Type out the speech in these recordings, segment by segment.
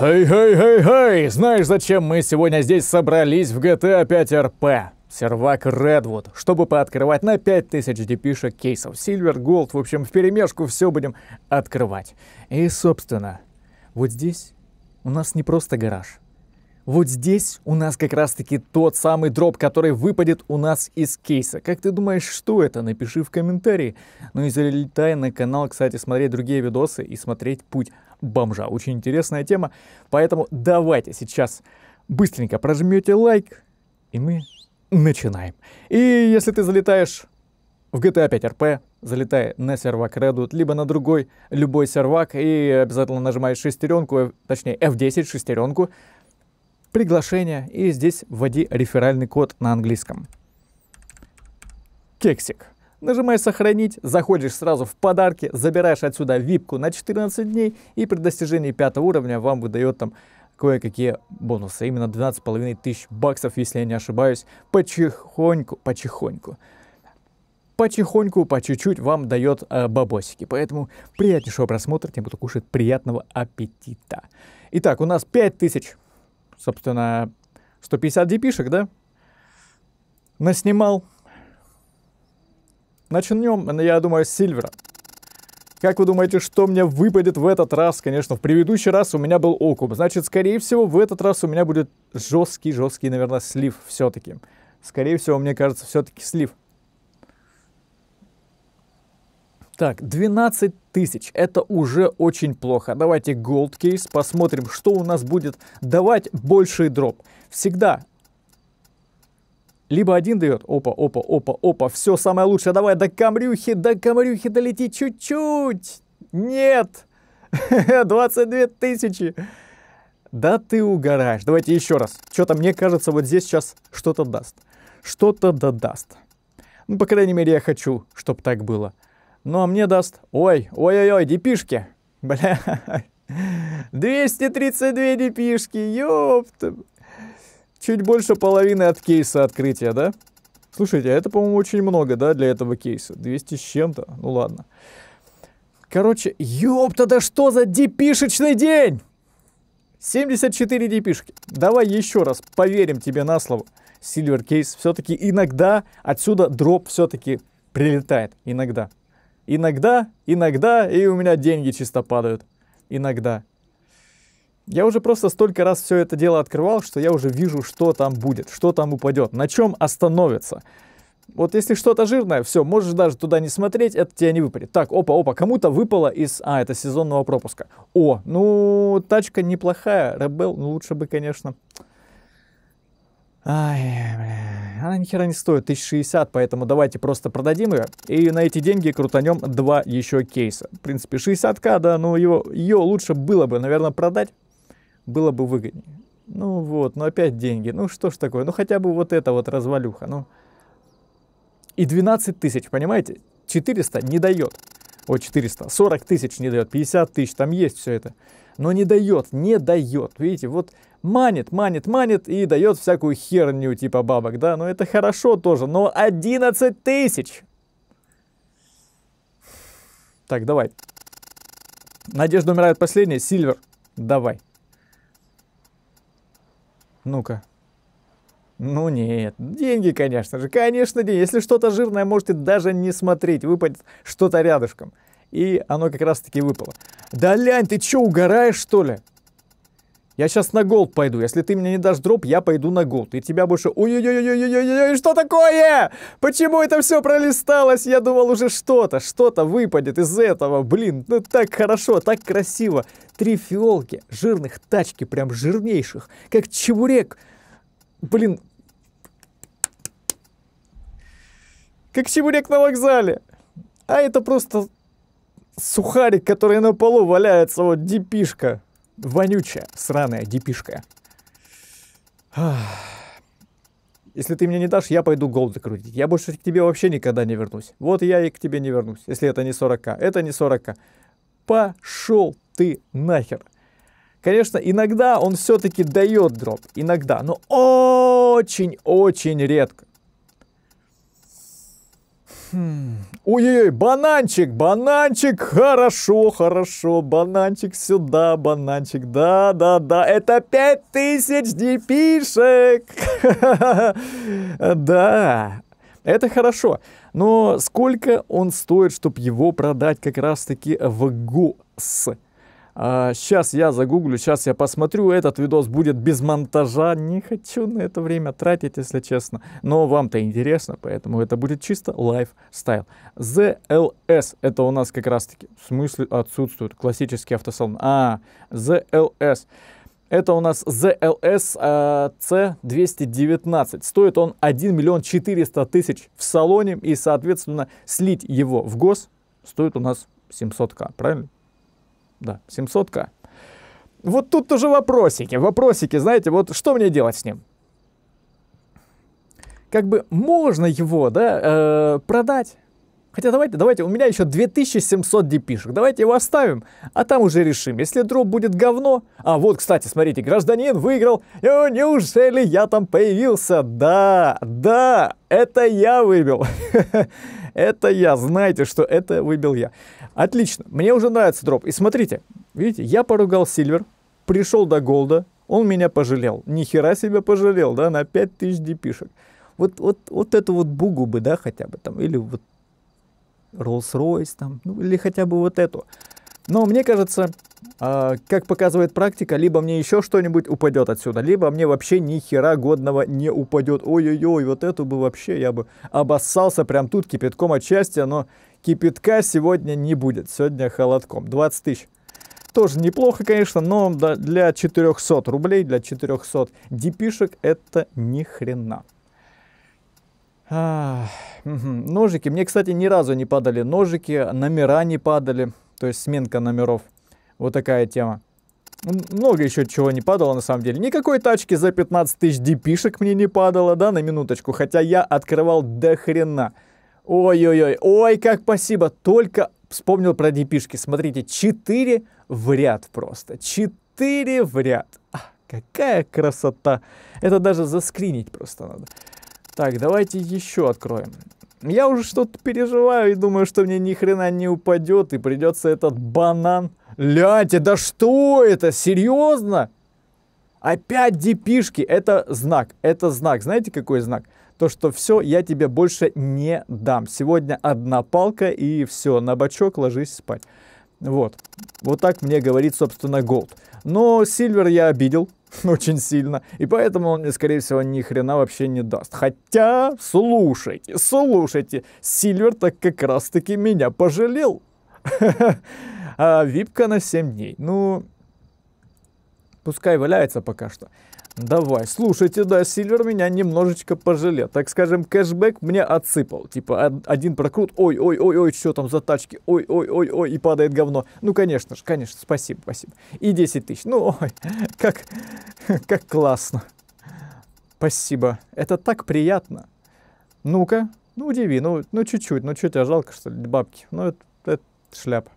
Хей, хей, хей, хей! Знаешь, зачем мы сегодня здесь собрались в GTA 5 RP? Сервак Редвуд, чтобы пооткрывать на 5000 дипишек кейсов. Сильвер, Голд, в общем, в перемешку все будем открывать. И, собственно, вот здесь у нас не просто гараж. Вот здесь у нас как раз-таки тот самый дроп, который выпадет у нас из кейса. Как ты думаешь, что это? Напиши в комментарии. Ну и залетай на канал, кстати, смотреть другие видосы и смотреть путь бомжа. Очень интересная тема, поэтому давайте сейчас быстренько прожмете лайк, и мы начинаем. И если ты залетаешь в GTA 5 RP, залетай на сервак Reddit, либо на другой, любой сервак, и обязательно nажимаешь шестеренку, э, точнее F10 шестеренку, приглашение, и здесь вводи реферальный код на английском. Кексик нажимаешь «Сохранить», заходишь сразу в подарки, забираешь отсюда випку на 14 дней, и при достижении пятого уровня вам выдает там кое-какие бонусы. Именно 12,5 тысяч баксов, если я не ошибаюсь, потихоньку, потихоньку потихоньку, по чуть-чуть вам дает э, бабосики. Поэтому приятнейшего просмотра, тем, кто кушает, приятного аппетита. Итак, у нас 5000, собственно, 150 депишек, да? Наснимал, Начнем, я думаю, с Сильвера. Как вы думаете, что мне выпадет в этот раз? Конечно, в предыдущий раз у меня был окуп. Значит, скорее всего, в этот раз у меня будет жесткий-жесткий, наверное, слив все-таки. Скорее всего, мне кажется, все-таки слив. Так, 12 тысяч. Это уже очень плохо. Давайте Gold Case, посмотрим, что у нас будет давать больший дроп. Всегда либо один дает, опа, опа, опа, опа, все самое лучшее, давай до камрюхи, до камрюхи долети чуть-чуть. Нет, 22 тысячи. Да ты угораешь. Давайте еще раз. Что-то мне кажется, вот здесь сейчас что-то даст. Что-то да даст. Ну, по крайней мере, я хочу, чтобы так было. Ну, а мне даст... Ой, ой-ой-ой, депишки. Бля. 232 депишки, ёпта. Чуть больше половины от кейса открытия, да? Слушайте, а это, по-моему, очень много, да, для этого кейса. 200 с чем-то, ну ладно. Короче, ёпта, да что за депишечный день? 74 депишки. Давай еще раз поверим тебе на слово. Сильвер кейс все-таки иногда отсюда дроп все-таки прилетает. Иногда. Иногда, иногда, и у меня деньги чисто падают. Иногда. Я уже просто столько раз все это дело открывал, что я уже вижу, что там будет, что там упадет, на чем остановится. Вот если что-то жирное, все, можешь даже туда не смотреть, это тебе не выпадет. Так, опа-опа, кому-то выпало из... А, это сезонного пропуска. О, ну, тачка неплохая, Ребел, ну лучше бы, конечно... Ай, бля, она нихера не стоит, 1060, поэтому давайте просто продадим ее. И на эти деньги крутанем два еще кейса. В принципе, 60к, да, но ну, его, ее лучше было бы, наверное, продать было бы выгоднее. Ну вот, ну опять деньги. Ну что ж такое, ну хотя бы вот это вот развалюха. Ну. И 12 тысяч, понимаете? 400 не дает. О, 400. 40 тысяч не дает, 50 тысяч, там есть все это. Но не дает, не дает. Видите, вот манит, манит, манит и дает всякую херню типа бабок, да? Но ну это хорошо тоже, но 11 тысяч! Так, давай. Надежда умирает последняя. Сильвер, давай. Ну-ка. Ну нет, деньги, конечно же, конечно, деньги. Если что-то жирное, можете даже не смотреть, выпадет что-то рядышком. И оно как раз-таки выпало. Да лянь, ты чё, угораешь, что ли? Я сейчас на голд пойду. Если ты мне не дашь дроп, я пойду на голд. И тебя больше... Ой-ой-ой-ой-ой-ой-ой, что такое? Почему это все пролисталось? Я думал уже что-то, что-то выпадет из этого. Блин, ну так хорошо, так красиво. Три фиолки, жирных тачки, прям жирнейших, как чебурек. Блин, как чебурек на вокзале. А это просто сухарик, который на полу валяется, вот дипишка вонючая, сраная дипишка. Если ты мне не дашь, я пойду голды крутить. Я больше к тебе вообще никогда не вернусь. Вот я и к тебе не вернусь, если это не 40к. Это не 40к. Пошел ты нахер. Конечно, иногда он все-таки дает дроп. Иногда, но очень-очень редко. Ой-ой-ой, бананчик, бананчик, хорошо, хорошо, бананчик сюда, бананчик, да-да-да, это пять тысяч депишек, да, это хорошо, но сколько он стоит, чтобы его продать как раз-таки в ГОС? Сейчас а, я загуглю, сейчас я посмотрю, этот видос будет без монтажа, не хочу на это время тратить, если честно. Но вам-то интересно, поэтому это будет чисто лайфстайл. ZLS, это у нас как раз-таки, в смысле отсутствует классический автосалон. А, ZLS. Это у нас ZLS э, C219. Стоит он 1 миллион 400 тысяч в салоне, и, соответственно, слить его в ГОС стоит у нас 700к, правильно? Да, 700к. Вот тут тоже вопросики. Вопросики, знаете, вот что мне делать с ним? Как бы можно его, да, э, продать, Хотя давайте, давайте, у меня еще 2700 дипишек. Давайте его оставим, а там уже решим. Если дроп будет говно... А вот, кстати, смотрите, гражданин выиграл. О, э, неужели я там появился? Да, да, это я выбил. Это я, знаете, что это выбил я. Отлично, мне уже нравится дроп. И смотрите, видите, я поругал Сильвер, пришел до Голда, он меня пожалел. Ни хера себе пожалел, да, на 5000 дипишек. Вот, вот, вот эту вот бугу бы, да, хотя бы там, или вот Rolls-Royce, там, ну, или хотя бы вот эту. Но мне кажется, э, как показывает практика, либо мне еще что-нибудь упадет отсюда, либо мне вообще ни хера годного не упадет. Ой-ой-ой, вот эту бы вообще я бы обоссался прям тут кипятком от счастья, но кипятка сегодня не будет. Сегодня холодком. 20 тысяч. Тоже неплохо, конечно, но для 400 рублей, для 400 дипишек это ни хрена. А, угу. Ножики. Мне, кстати, ни разу не падали ножики, номера не падали. То есть сменка номеров. Вот такая тема. Много еще чего не падало, на самом деле. Никакой тачки за 15 тысяч дипишек мне не падало, да, на минуточку. Хотя я открывал до хрена. Ой-ой-ой, ой, как спасибо. Только вспомнил про дипишки. Смотрите, 4 в ряд просто. 4 в ряд. А, какая красота. Это даже заскринить просто надо. Так, давайте еще откроем. Я уже что-то переживаю и думаю, что мне ни хрена не упадет и придется этот банан. Лять, да что это? Серьезно? Опять депишки. Это знак, это знак. Знаете, какой знак? То, что все, я тебе больше не дам. Сегодня одна палка и все, на бачок ложись спать. Вот. Вот так мне говорит, собственно, Голд. Но Сильвер я обидел. очень сильно. И поэтому он мне, скорее всего, ни хрена вообще не даст. Хотя, слушайте, слушайте, Сильвер так как раз-таки меня пожалел. А випка на 7 дней. Ну, пускай валяется пока что. Давай, слушайте, да, Сильвер меня немножечко пожалел. Так скажем, кэшбэк мне отсыпал. Типа один прокрут, ой-ой-ой-ой, что там за тачки, ой-ой-ой-ой, и падает говно. Ну, конечно же, конечно, спасибо, спасибо. И 10 тысяч. Ну, ой, как, как классно. Спасибо, это так приятно. Ну-ка, ну удиви, ну, ну чуть-чуть, ну что тебя а жалко, что ли, бабки? Ну, это, это шляпа.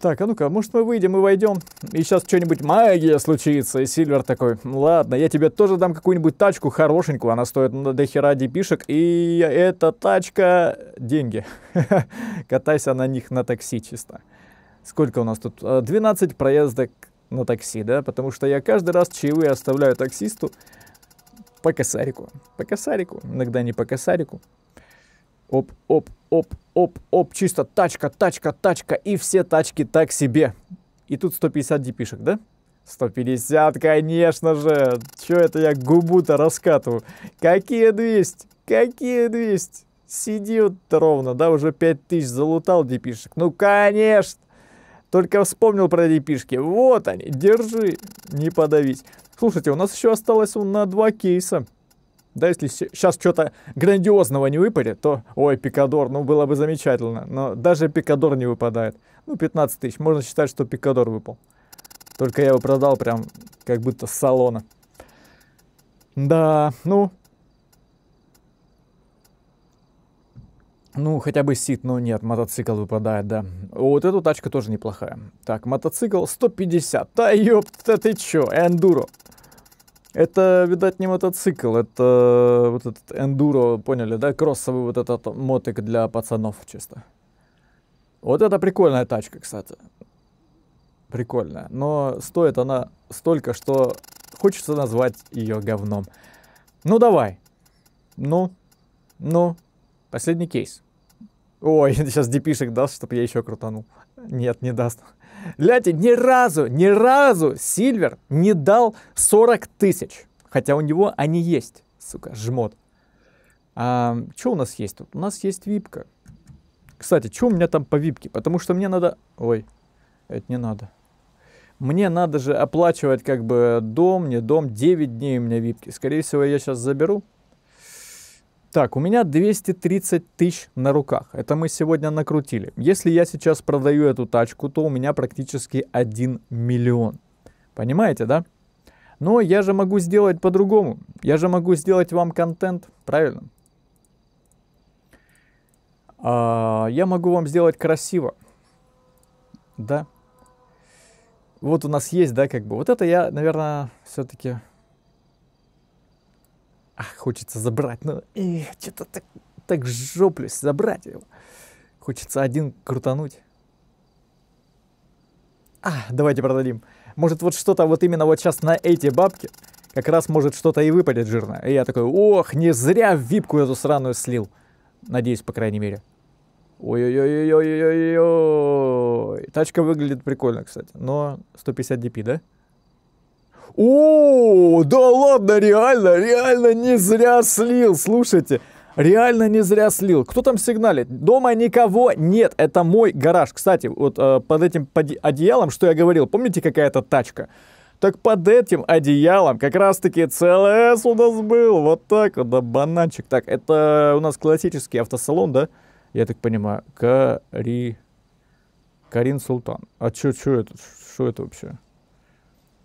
Так, а ну-ка, может мы выйдем и войдем, и сейчас что-нибудь магия случится. И Сильвер такой, ладно, я тебе тоже дам какую-нибудь тачку хорошенькую, она стоит до хера депишек, и эта тачка деньги. Катайся на них на такси чисто. Сколько у нас тут? 12 а, проездок на такси, да? Потому что я каждый раз чаевые оставляю таксисту по косарику. По косарику, иногда не по косарику. Оп, оп, оп, оп, оп, чисто тачка, тачка, тачка, и все тачки так себе. И тут 150 дипишек, да? 150, конечно же. Чё это я губу-то раскатываю? Какие 200? Какие 200? Сиди вот ровно, да, уже 5000 залутал дипишек. Ну, конечно. Только вспомнил про дипишки. Вот они, держи, не подавить. Слушайте, у нас еще осталось на два кейса. Да, если сейчас что-то грандиозного не выпадет, то, ой, Пикадор, ну было бы замечательно. Но даже Пикадор не выпадает. Ну, 15 тысяч, можно считать, что Пикадор выпал. Только я его продал прям как будто с салона. Да, ну... Ну, хотя бы сит, но нет, мотоцикл выпадает, да. Вот эту тачка тоже неплохая. Так, мотоцикл 150. Да ёпта ты чё, эндуро. Это, видать, не мотоцикл, это э, вот этот эндуро, поняли, да, кроссовый вот этот мотик для пацанов чисто. Вот это прикольная тачка, кстати. Прикольная. Но стоит она столько, что хочется назвать ее говном. Ну, давай. Ну, ну, последний кейс. Ой, сейчас Дипишек даст, чтобы я еще крутанул. Нет, не даст. Ляти, ни разу, ни разу Сильвер не дал 40 тысяч. Хотя у него они есть, сука, жмот. А, что у нас есть тут? У нас есть випка. Кстати, что у меня там по випке? Потому что мне надо... Ой, это не надо. Мне надо же оплачивать как бы дом, не дом, 9 дней у меня випки. Скорее всего, я сейчас заберу так, у меня 230 тысяч на руках. Это мы сегодня накрутили. Если я сейчас продаю эту тачку, то у меня практически 1 миллион. Понимаете, да? Но я же могу сделать по-другому. Я же могу сделать вам контент, правильно? А, я могу вам сделать красиво. Да. Вот у нас есть, да, как бы. Вот это я, наверное, все-таки а хочется забрать, но эх, что-то так, так жоплюсь, забрать его. Хочется один крутануть. А, давайте продадим. Может вот что-то вот именно вот сейчас на эти бабки, как раз может что-то и выпадет жирно. И я такой, ох, не зря випку эту сраную слил. Надеюсь, по крайней мере. Ой-ой-ой-ой-ой-ой-ой. Тачка выглядит прикольно, кстати. Но 150 DP, да? О, да ладно, реально, реально не зря слил, слушайте. Реально не зря слил. Кто там сигналит? Дома никого нет. Это мой гараж. Кстати, вот э, под этим под одеялом, что я говорил, помните какая-то тачка? Так под этим одеялом как раз-таки ЦЛС у нас был. Вот так вот, да, бананчик. Так, это у нас классический автосалон, да? Я так понимаю. Кари... Карин Султан. А чё, чё это? Что это вообще?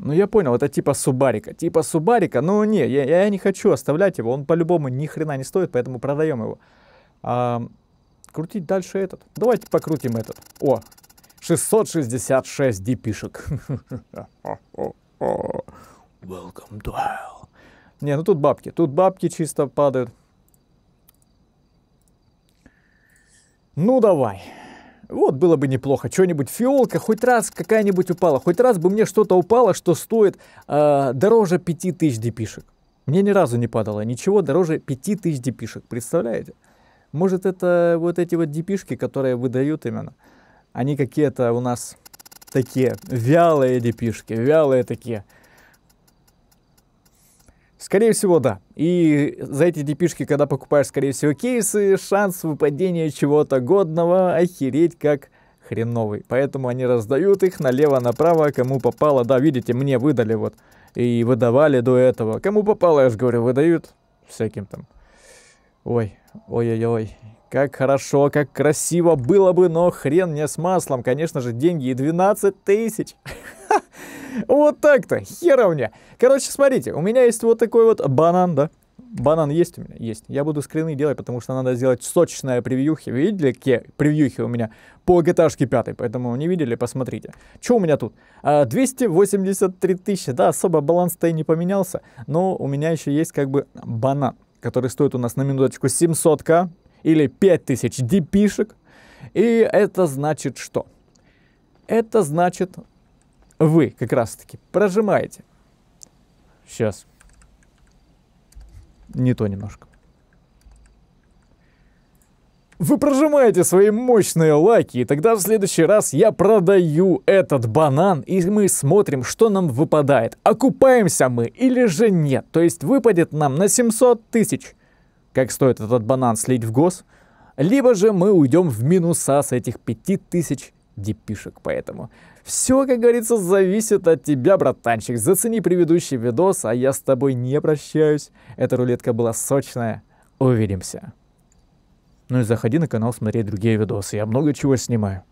Ну, я понял, это типа Субарика. Типа Субарика, ну, не, я, я не хочу оставлять его. Он по-любому ни хрена не стоит, поэтому продаем его. А, крутить дальше этот. Давайте покрутим этот. О, 666 дипишек. Welcome to hell. Не, ну тут бабки. Тут бабки чисто падают. Ну, давай. Вот было бы неплохо. Что-нибудь, фиолка, хоть раз какая-нибудь упала. Хоть раз бы мне что-то упало, что стоит э, дороже 5000 депишек. Мне ни разу не падало ничего дороже 5000 депишек. Представляете? Может, это вот эти вот депишки, которые выдают именно, они какие-то у нас такие вялые депишки, вялые такие. Скорее всего, да. И за эти депишки, когда покупаешь, скорее всего, кейсы, шанс выпадения чего-то годного охереть как хреновый. Поэтому они раздают их налево-направо, кому попало. Да, видите, мне выдали вот. И выдавали до этого. Кому попало, я же говорю, выдают всяким там. Ой, ой-ой-ой. Как хорошо, как красиво было бы, но хрен мне с маслом. Конечно же, деньги и 12 тысяч. Вот так-то, херовня. Короче, смотрите, у меня есть вот такой вот банан, да? Банан есть у меня? Есть. Я буду скрины делать, потому что надо сделать сочное превьюхи. видели, какие превьюхи у меня по GTA 5? Поэтому не видели, посмотрите. Что у меня тут? 283 а, тысячи. Да, особо баланс-то и не поменялся. Но у меня еще есть как бы банан, который стоит у нас на минуточку 700к или 5000 дипишек. И это значит что? Это значит вы как раз-таки прожимаете. Сейчас. Не то немножко. Вы прожимаете свои мощные лаки, и тогда в следующий раз я продаю этот банан, и мы смотрим, что нам выпадает. Окупаемся мы или же нет. То есть выпадет нам на 700 тысяч, как стоит этот банан слить в гос, либо же мы уйдем в минуса с этих 5000 дипишек, поэтому все, как говорится, зависит от тебя, братанчик. Зацени предыдущий видос, а я с тобой не прощаюсь. Эта рулетка была сочная. Увидимся. Ну и заходи на канал смотреть другие видосы, я много чего снимаю.